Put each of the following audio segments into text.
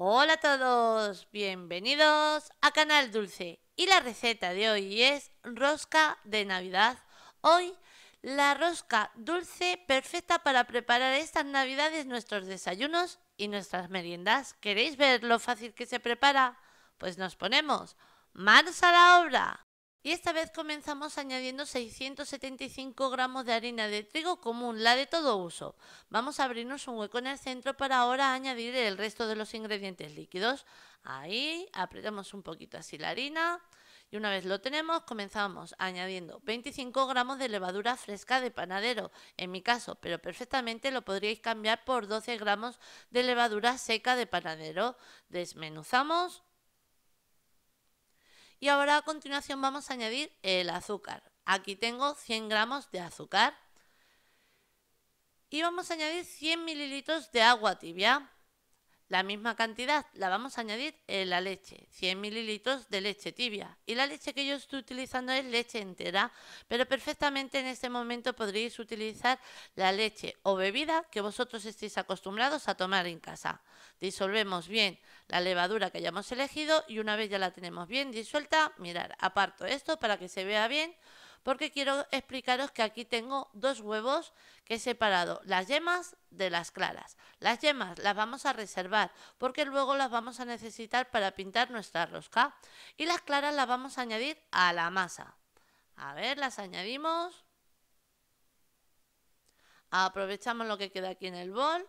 Hola a todos, bienvenidos a Canal Dulce y la receta de hoy es rosca de Navidad. Hoy la rosca dulce perfecta para preparar estas Navidades nuestros desayunos y nuestras meriendas. ¿Queréis ver lo fácil que se prepara? Pues nos ponemos manos a la obra. Y esta vez comenzamos añadiendo 675 gramos de harina de trigo común, la de todo uso. Vamos a abrirnos un hueco en el centro para ahora añadir el resto de los ingredientes líquidos. Ahí, apretamos un poquito así la harina. Y una vez lo tenemos, comenzamos añadiendo 25 gramos de levadura fresca de panadero, en mi caso, pero perfectamente lo podríais cambiar por 12 gramos de levadura seca de panadero. Desmenuzamos y ahora a continuación vamos a añadir el azúcar. Aquí tengo 100 gramos de azúcar. Y vamos a añadir 100 mililitros de agua tibia. La misma cantidad la vamos a añadir en eh, la leche, 100 mililitros de leche tibia. Y la leche que yo estoy utilizando es leche entera, pero perfectamente en este momento podréis utilizar la leche o bebida que vosotros estéis acostumbrados a tomar en casa. Disolvemos bien la levadura que hayamos elegido y una vez ya la tenemos bien disuelta, mirar, aparto esto para que se vea bien porque quiero explicaros que aquí tengo dos huevos que he separado, las yemas de las claras. Las yemas las vamos a reservar porque luego las vamos a necesitar para pintar nuestra rosca y las claras las vamos a añadir a la masa. A ver, las añadimos. Aprovechamos lo que queda aquí en el bol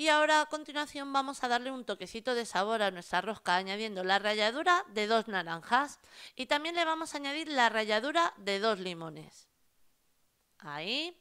Y ahora a continuación vamos a darle un toquecito de sabor a nuestra rosca añadiendo la ralladura de dos naranjas y también le vamos a añadir la ralladura de dos limones. Ahí.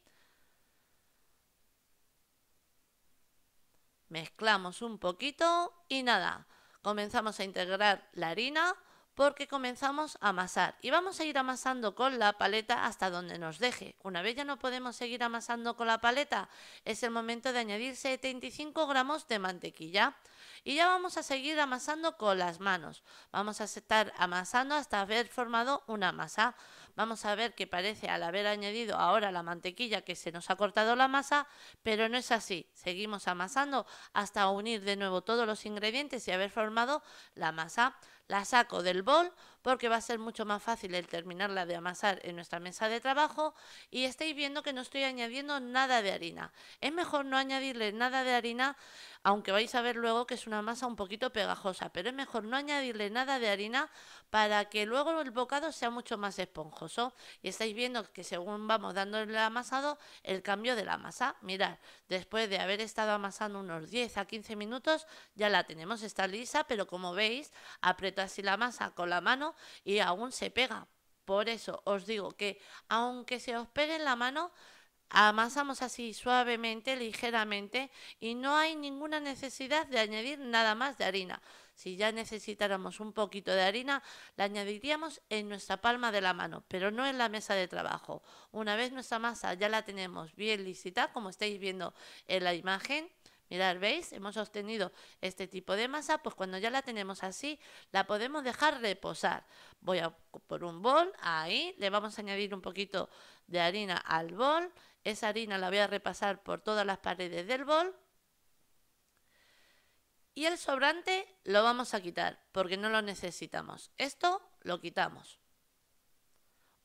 Mezclamos un poquito y nada, comenzamos a integrar la harina porque comenzamos a amasar y vamos a ir amasando con la paleta hasta donde nos deje. Una vez ya no podemos seguir amasando con la paleta, es el momento de añadir 75 gramos de mantequilla y ya vamos a seguir amasando con las manos. Vamos a estar amasando hasta haber formado una masa. Vamos a ver que parece al haber añadido ahora la mantequilla que se nos ha cortado la masa, pero no es así. Seguimos amasando hasta unir de nuevo todos los ingredientes y haber formado la masa la saco del bol porque va a ser mucho más fácil el terminarla de amasar en nuestra mesa de trabajo y estáis viendo que no estoy añadiendo nada de harina. Es mejor no añadirle nada de harina aunque vais a ver luego que es una masa un poquito pegajosa, pero es mejor no añadirle nada de harina para que luego el bocado sea mucho más esponjoso. Y estáis viendo que según vamos dándole el amasado, el cambio de la masa, mirad, después de haber estado amasando unos 10 a 15 minutos, ya la tenemos, está lisa, pero como veis, aprieto así la masa con la mano y aún se pega. Por eso os digo que aunque se os pegue en la mano, Amasamos así suavemente, ligeramente y no hay ninguna necesidad de añadir nada más de harina. Si ya necesitáramos un poquito de harina, la añadiríamos en nuestra palma de la mano, pero no en la mesa de trabajo. Una vez nuestra masa ya la tenemos bien lícita como estáis viendo en la imagen, Mirad, ¿veis? Hemos obtenido este tipo de masa, pues cuando ya la tenemos así, la podemos dejar reposar. Voy a por un bol, ahí, le vamos a añadir un poquito de harina al bol. Esa harina la voy a repasar por todas las paredes del bol. Y el sobrante lo vamos a quitar porque no lo necesitamos. Esto lo quitamos.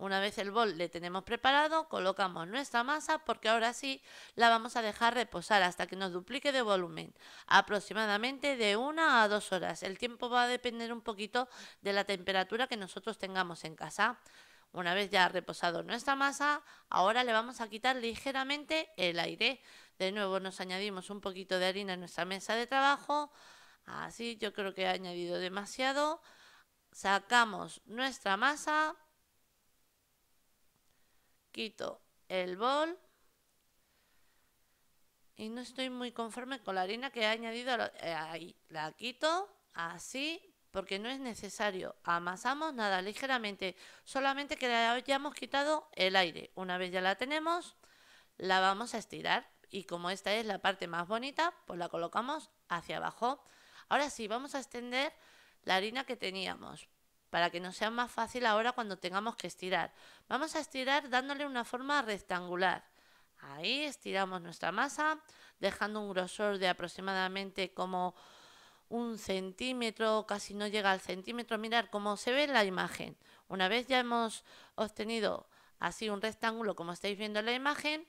Una vez el bol le tenemos preparado, colocamos nuestra masa porque ahora sí la vamos a dejar reposar hasta que nos duplique de volumen, aproximadamente de una a dos horas. El tiempo va a depender un poquito de la temperatura que nosotros tengamos en casa. Una vez ya reposado nuestra masa, ahora le vamos a quitar ligeramente el aire. De nuevo nos añadimos un poquito de harina en nuestra mesa de trabajo. Así yo creo que he añadido demasiado. Sacamos nuestra masa, quito el bol y no estoy muy conforme con la harina que he añadido eh, ahí. La quito así porque no es necesario. Amasamos nada ligeramente, solamente que ya hayamos quitado el aire. Una vez ya la tenemos, la vamos a estirar y como esta es la parte más bonita, pues la colocamos hacia abajo. Ahora sí, vamos a extender la harina que teníamos para que nos sea más fácil ahora cuando tengamos que estirar. Vamos a estirar dándole una forma rectangular. Ahí estiramos nuestra masa, dejando un grosor de aproximadamente como un centímetro, casi no llega al centímetro. Mirar cómo se ve en la imagen. Una vez ya hemos obtenido así un rectángulo como estáis viendo en la imagen,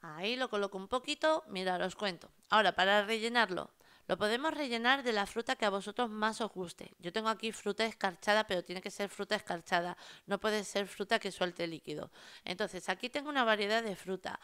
ahí lo coloco un poquito, mirad, os cuento. Ahora, para rellenarlo, lo podemos rellenar de la fruta que a vosotros más os guste. Yo tengo aquí fruta escarchada, pero tiene que ser fruta escarchada. No puede ser fruta que suelte líquido. Entonces, aquí tengo una variedad de fruta.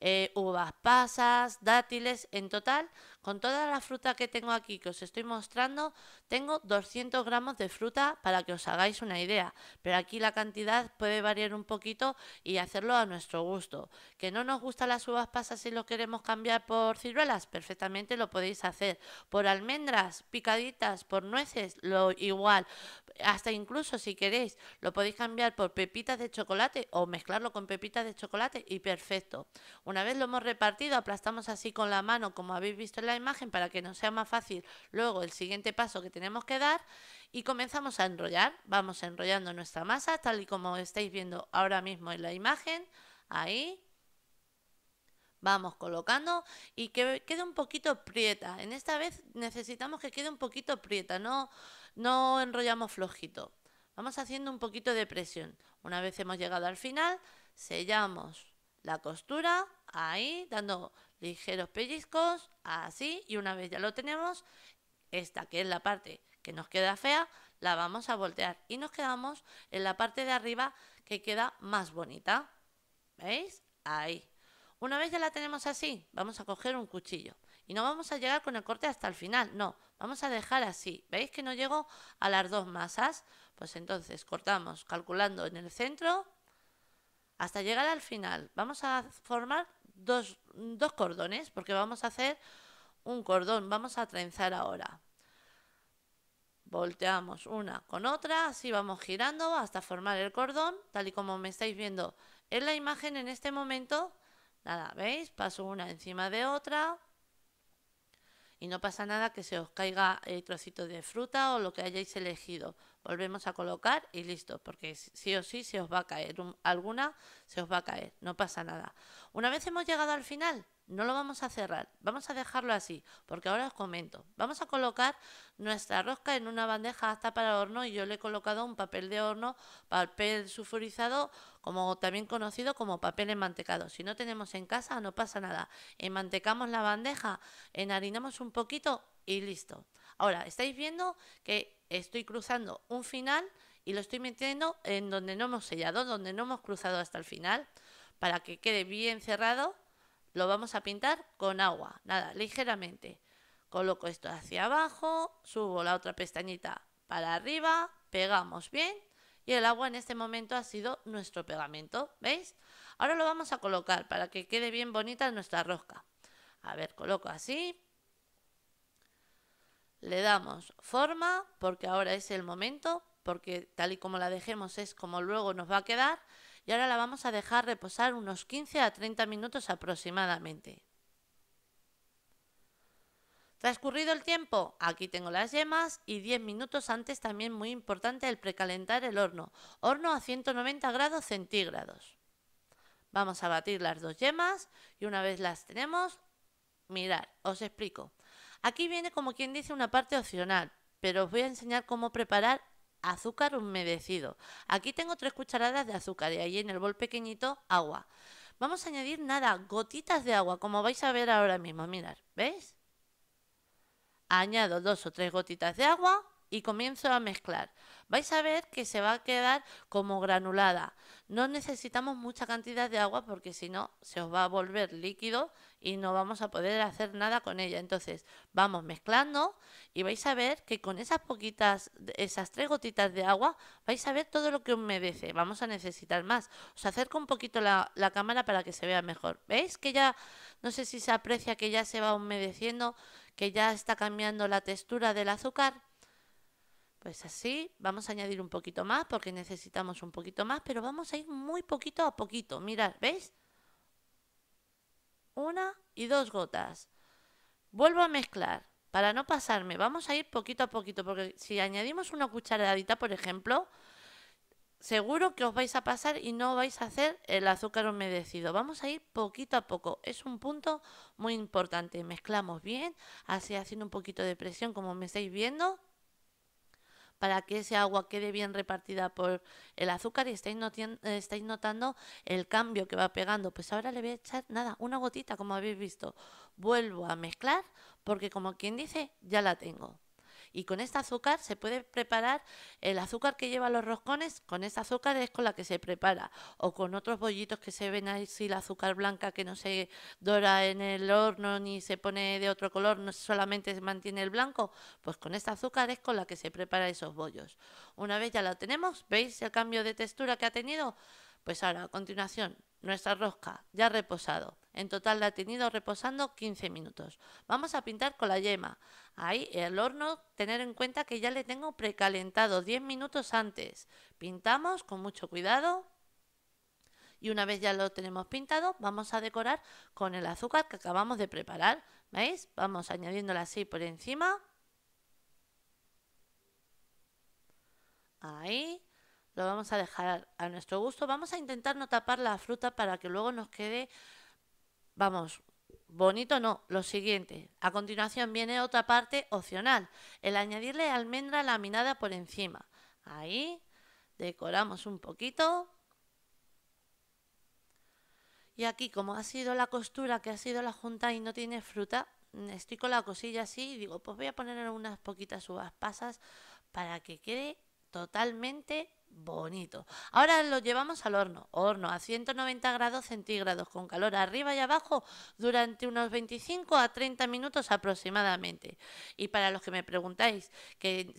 Eh, uvas pasas, dátiles. En total, con toda la fruta que tengo aquí que os estoy mostrando, tengo 200 gramos de fruta para que os hagáis una idea. Pero aquí la cantidad puede variar un poquito y hacerlo a nuestro gusto. ¿Que no nos gustan las uvas pasas si lo queremos cambiar por ciruelas? Perfectamente lo podéis hacer. Por almendras picaditas, por nueces, lo igual. Hasta incluso si queréis, lo podéis cambiar por pepitas de chocolate o mezclarlo con pepitas de chocolate y perfecto. Una vez lo hemos repartido, aplastamos así con la mano, como habéis visto en la imagen, para que nos sea más fácil luego el siguiente paso que tenemos que dar y comenzamos a enrollar. Vamos enrollando nuestra masa, tal y como estáis viendo ahora mismo en la imagen. Ahí, vamos colocando y que quede un poquito prieta. En esta vez necesitamos que quede un poquito prieta, no, no enrollamos flojito. Vamos haciendo un poquito de presión. Una vez hemos llegado al final, sellamos la costura, ahí, dando ligeros pellizcos, así, y una vez ya lo tenemos, esta que es la parte que nos queda fea, la vamos a voltear y nos quedamos en la parte de arriba que queda más bonita. ¿Veis? Ahí. Una vez ya la tenemos así, vamos a coger un cuchillo. Y no vamos a llegar con el corte hasta el final, no. Vamos a dejar así. ¿Veis que no llego a las dos masas? Pues entonces cortamos calculando en el centro hasta llegar al final. Vamos a formar dos, dos cordones porque vamos a hacer un cordón, vamos a trenzar ahora. Volteamos una con otra, así vamos girando hasta formar el cordón, tal y como me estáis viendo en la imagen en este momento. Nada, ¿veis? Paso una encima de otra y no pasa nada que se os caiga el trocito de fruta o lo que hayáis elegido volvemos a colocar y listo, porque sí o sí se os va a caer, alguna se os va a caer, no pasa nada. Una vez hemos llegado al final, no lo vamos a cerrar, vamos a dejarlo así, porque ahora os comento. Vamos a colocar nuestra rosca en una bandeja hasta para horno y yo le he colocado un papel de horno, papel sulfurizado, como también conocido como papel enmantecado. Si no tenemos en casa, no pasa nada. Enmantecamos la bandeja, enharinamos un poquito y listo. Ahora, estáis viendo que estoy cruzando un final y lo estoy metiendo en donde no hemos sellado, donde no hemos cruzado hasta el final. Para que quede bien cerrado, lo vamos a pintar con agua, nada, ligeramente. Coloco esto hacia abajo, subo la otra pestañita para arriba, pegamos bien y el agua en este momento ha sido nuestro pegamento, ¿veis? Ahora lo vamos a colocar para que quede bien bonita nuestra rosca. A ver, coloco así, le damos forma porque ahora es el momento, porque tal y como la dejemos es como luego nos va a quedar y ahora la vamos a dejar reposar unos 15 a 30 minutos aproximadamente. Transcurrido el tiempo, aquí tengo las yemas y 10 minutos antes también muy importante el precalentar el horno, horno a 190 grados centígrados. Vamos a batir las dos yemas y una vez las tenemos, mirar, os explico. Aquí viene como quien dice una parte opcional, pero os voy a enseñar cómo preparar azúcar humedecido. Aquí tengo tres cucharadas de azúcar y ahí en el bol pequeñito agua. Vamos a añadir nada, gotitas de agua, como vais a ver ahora mismo, mirar ¿veis? Añado dos o tres gotitas de agua y comienzo a mezclar. Vais a ver que se va a quedar como granulada. No necesitamos mucha cantidad de agua porque si no se os va a volver líquido y no vamos a poder hacer nada con ella. Entonces vamos mezclando y vais a ver que con esas poquitas, esas tres gotitas de agua, vais a ver todo lo que humedece. Vamos a necesitar más. Os acerco un poquito la, la cámara para que se vea mejor. ¿Veis que ya, no sé si se aprecia que ya se va humedeciendo, que ya está cambiando la textura del azúcar? Pues así, vamos a añadir un poquito más porque necesitamos un poquito más, pero vamos a ir muy poquito a poquito. Mirad, ¿veis? Una y dos gotas. Vuelvo a mezclar. Para no pasarme, vamos a ir poquito a poquito, porque si añadimos una cucharadita, por ejemplo, seguro que os vais a pasar y no vais a hacer el azúcar humedecido. Vamos a ir poquito a poco. Es un punto muy importante. Mezclamos bien, así haciendo un poquito de presión, como me estáis viendo para que ese agua quede bien repartida por el azúcar y estáis, estáis notando el cambio que va pegando. Pues ahora le voy a echar nada, una gotita como habéis visto. Vuelvo a mezclar porque como quien dice, ya la tengo. Y con este azúcar se puede preparar el azúcar que lleva los roscones, con este azúcar es con la que se prepara. O con otros bollitos que se ven ahí, si el azúcar blanca que no se dora en el horno ni se pone de otro color, no solamente se mantiene el blanco. Pues con este azúcar es con la que se prepara esos bollos. Una vez ya lo tenemos, ¿veis el cambio de textura que ha tenido? Pues ahora, a continuación, nuestra rosca ya reposado. En total la he tenido reposando 15 minutos. Vamos a pintar con la yema. Ahí el horno, tener en cuenta que ya le tengo precalentado 10 minutos antes. Pintamos con mucho cuidado. Y una vez ya lo tenemos pintado, vamos a decorar con el azúcar que acabamos de preparar. ¿Veis? Vamos añadiéndola así por encima. Ahí lo vamos a dejar a nuestro gusto. Vamos a intentar no tapar la fruta para que luego nos quede vamos, bonito no, lo siguiente. A continuación viene otra parte opcional, el añadirle almendra laminada por encima. Ahí decoramos un poquito. Y aquí, como ha sido la costura, que ha sido la junta y no tiene fruta, estoy con la cosilla así y digo, pues voy a poner unas poquitas uvas pasas para que quede totalmente bonito. Ahora lo llevamos al horno, horno a 190 grados centígrados con calor arriba y abajo durante unos 25 a 30 minutos aproximadamente. Y para los que me preguntáis que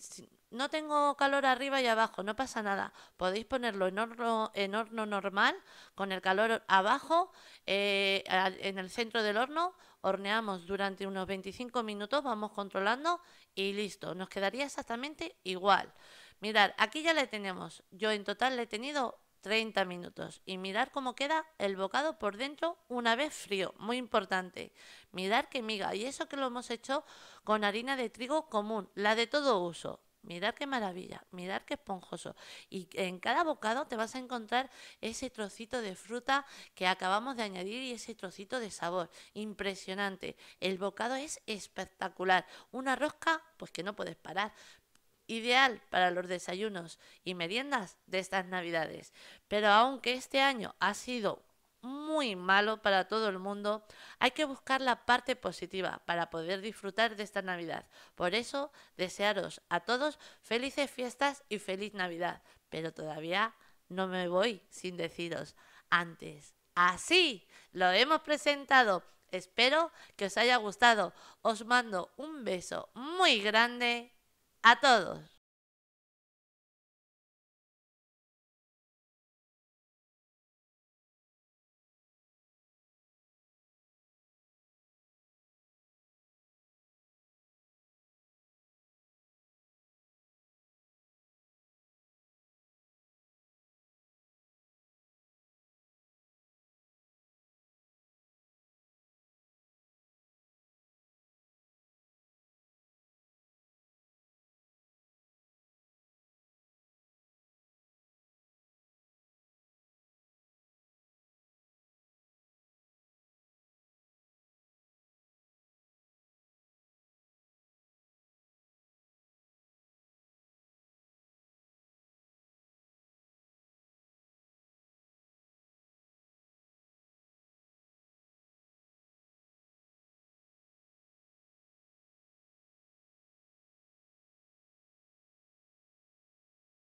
no tengo calor arriba y abajo, no pasa nada. Podéis ponerlo en horno, en horno normal, con el calor abajo, eh, en el centro del horno, horneamos durante unos 25 minutos, vamos controlando y listo. Nos quedaría exactamente igual. Mirad, aquí ya le tenemos. Yo en total le he tenido 30 minutos. Y mirad cómo queda el bocado por dentro una vez frío. Muy importante. Mirad qué miga. Y eso que lo hemos hecho con harina de trigo común, la de todo uso. Mirad qué maravilla, mirad qué esponjoso. Y en cada bocado te vas a encontrar ese trocito de fruta que acabamos de añadir y ese trocito de sabor. Impresionante. El bocado es espectacular. Una rosca, pues que no puedes parar ideal para los desayunos y meriendas de estas navidades. Pero aunque este año ha sido muy malo para todo el mundo, hay que buscar la parte positiva para poder disfrutar de esta Navidad. Por eso, desearos a todos felices fiestas y feliz Navidad. Pero todavía no me voy sin deciros antes. Así lo hemos presentado. Espero que os haya gustado. Os mando un beso muy grande a todos.